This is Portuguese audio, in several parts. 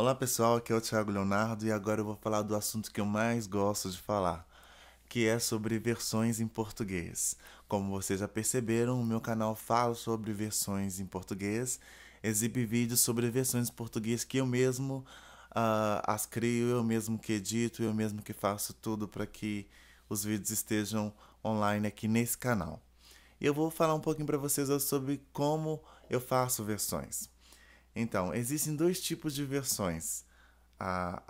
Olá pessoal, aqui é o Thiago Leonardo e agora eu vou falar do assunto que eu mais gosto de falar, que é sobre versões em português. Como vocês já perceberam, o meu canal fala sobre versões em português, exibe vídeos sobre versões em português que eu mesmo uh, as crio, eu mesmo que edito, eu mesmo que faço tudo para que os vídeos estejam online aqui nesse canal. E eu vou falar um pouquinho para vocês sobre como eu faço versões. Então, existem dois tipos de versões ah,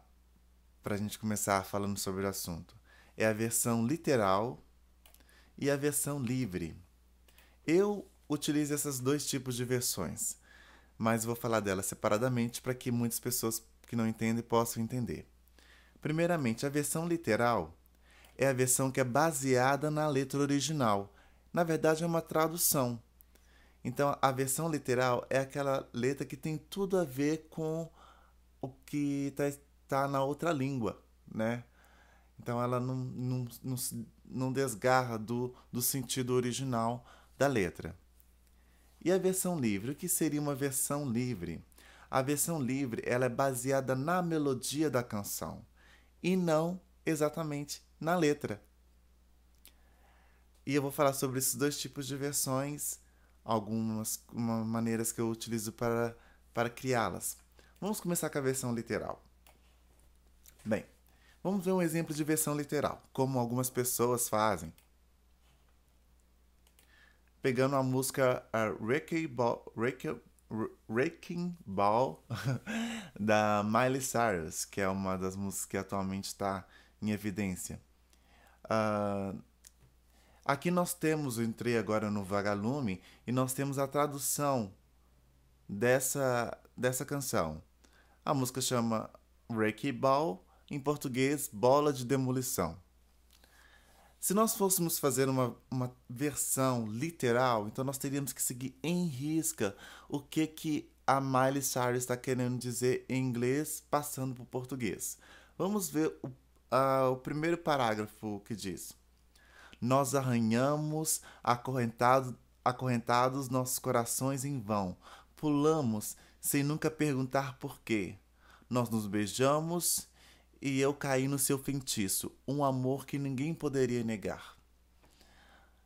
para a gente começar falando sobre o assunto: é a versão literal e a versão livre. Eu utilizo esses dois tipos de versões, mas vou falar delas separadamente para que muitas pessoas que não entendem possam entender. Primeiramente, a versão literal é a versão que é baseada na letra original. Na verdade, é uma tradução. Então, a versão literal é aquela letra que tem tudo a ver com o que está tá na outra língua, né? Então, ela não, não, não, não desgarra do, do sentido original da letra. E a versão livre? O que seria uma versão livre? A versão livre ela é baseada na melodia da canção e não exatamente na letra. E eu vou falar sobre esses dois tipos de versões algumas maneiras que eu utilizo para, para criá-las. Vamos começar com a versão literal. Bem, vamos ver um exemplo de versão literal, como algumas pessoas fazem. Pegando a música Wrecking Ball, Ball da Miley Cyrus, que é uma das músicas que atualmente está em evidência. Uh, Aqui nós temos, eu entrei agora no Vagalume e nós temos a tradução dessa, dessa canção. A música chama Wrecking Ball, em português, Bola de Demolição. Se nós fôssemos fazer uma, uma versão literal, então nós teríamos que seguir em risca o que, que a Miley Cyrus está querendo dizer em inglês, passando para o português. Vamos ver o, uh, o primeiro parágrafo que diz nós arranhamos acorrentado, acorrentados nossos corações em vão, pulamos sem nunca perguntar por quê. Nós nos beijamos e eu caí no seu feitiço, um amor que ninguém poderia negar.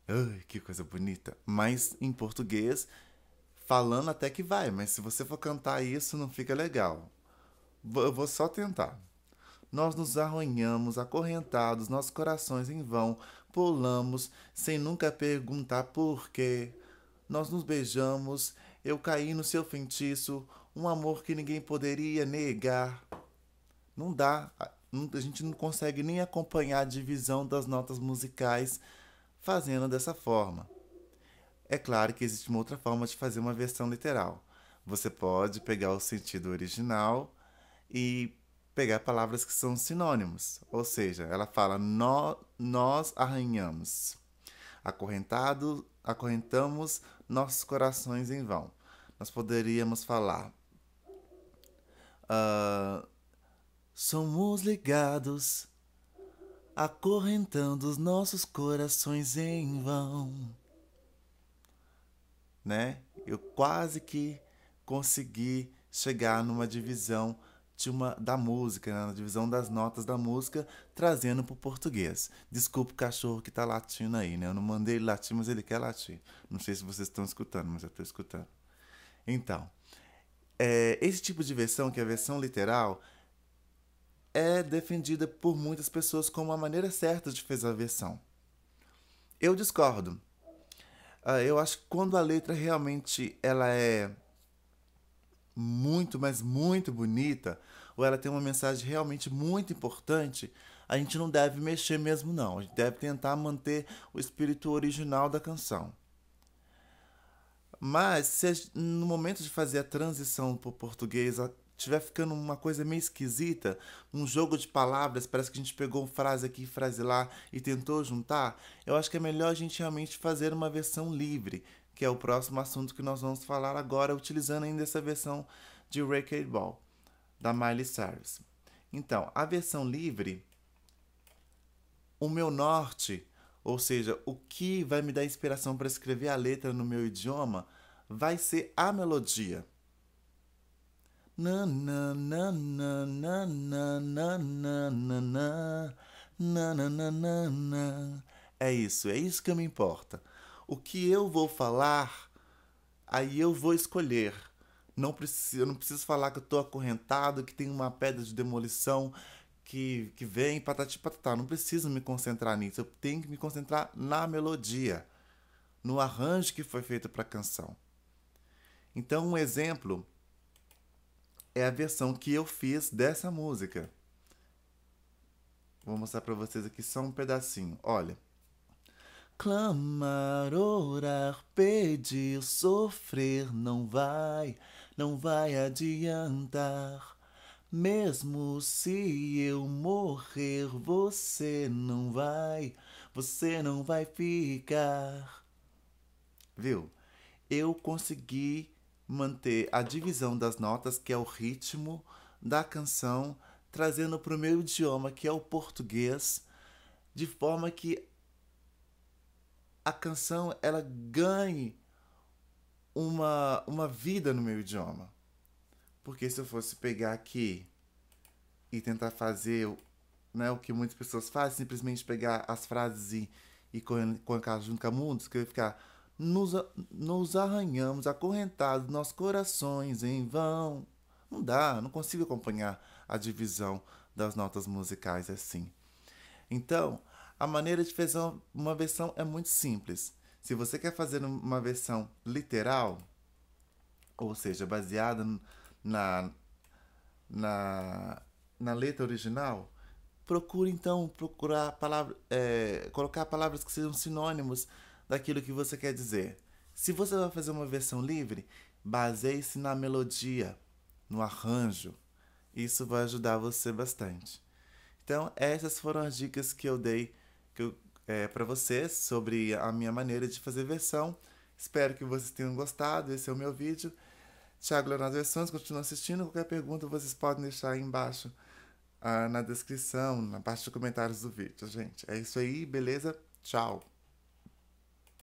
Ai, que coisa bonita. Mas em português, falando até que vai, mas se você for cantar isso, não fica legal. Eu vou só tentar. Nós nos arranhamos, acorrentados, nossos corações em vão, pulamos sem nunca perguntar por quê. Nós nos beijamos, eu caí no seu feitiço, um amor que ninguém poderia negar. Não dá, a gente não consegue nem acompanhar a divisão das notas musicais fazendo dessa forma. É claro que existe uma outra forma de fazer uma versão literal. Você pode pegar o sentido original e pegar palavras que são sinônimos. Ou seja, ela fala nó, nós arranhamos, acorrentado, acorrentamos nossos corações em vão. Nós poderíamos falar uh, somos ligados, acorrentando os nossos corações em vão. Né? Eu quase que consegui chegar numa divisão de uma, da música, né? na divisão das notas da música, trazendo para o português. Desculpa o cachorro que está latindo aí, né? Eu não mandei ele latir, mas ele quer latir. Não sei se vocês estão escutando, mas eu estou escutando. Então, é, esse tipo de versão, que é a versão literal, é defendida por muitas pessoas como a maneira certa de fazer a versão. Eu discordo. Ah, eu acho que quando a letra realmente ela é muito, mas muito bonita, ou ela tem uma mensagem realmente muito importante, a gente não deve mexer mesmo, não. A gente deve tentar manter o espírito original da canção. Mas se no momento de fazer a transição para o português estiver ficando uma coisa meio esquisita, um jogo de palavras, parece que a gente pegou frase aqui, frase lá e tentou juntar, eu acho que é melhor a gente realmente fazer uma versão livre, que é o próximo assunto que nós vamos falar agora, utilizando ainda essa versão de Ball da Miley Cyrus. Então, a versão livre, o meu norte, ou seja, o que vai me dar inspiração para escrever a letra no meu idioma, vai ser a melodia. É isso, é isso que me importa o que eu vou falar, aí eu vou escolher. Não preciso, eu não preciso falar que eu tô acorrentado, que tem uma pedra de demolição que, que vem, patati patatá. Não preciso me concentrar nisso. Eu tenho que me concentrar na melodia, no arranjo que foi feito para a canção. Então, um exemplo é a versão que eu fiz dessa música. Vou mostrar para vocês aqui só um pedacinho. Olha. Clamar, orar, pedir, sofrer não vai, não vai adiantar. Mesmo se eu morrer, você não vai, você não vai ficar. Viu? Eu consegui manter a divisão das notas, que é o ritmo da canção, trazendo para o meu idioma, que é o português, de forma que a canção ela ganhe uma, uma vida no meu idioma. Porque se eu fosse pegar aqui e tentar fazer né, o que muitas pessoas fazem, simplesmente pegar as frases e, e colocar junto com a mundo, que eu ia ficar. Nos, nos arranhamos acorrentados, nossos corações em vão. Não dá, não consigo acompanhar a divisão das notas musicais assim. Então, a maneira de fazer uma versão é muito simples. Se você quer fazer uma versão literal, ou seja, baseada na, na, na letra original, procure então procurar palavra, é, colocar palavras que sejam sinônimos daquilo que você quer dizer. Se você vai fazer uma versão livre, baseie-se na melodia, no arranjo. Isso vai ajudar você bastante. Então, essas foram as dicas que eu dei que é, para vocês sobre a minha maneira de fazer versão. Espero que vocês tenham gostado. Esse é o meu vídeo. Tiago Leonardo Versões, continua assistindo. Qualquer pergunta vocês podem deixar aí embaixo ah, na descrição, na parte de comentários do vídeo, gente. É isso aí, beleza? Tchau!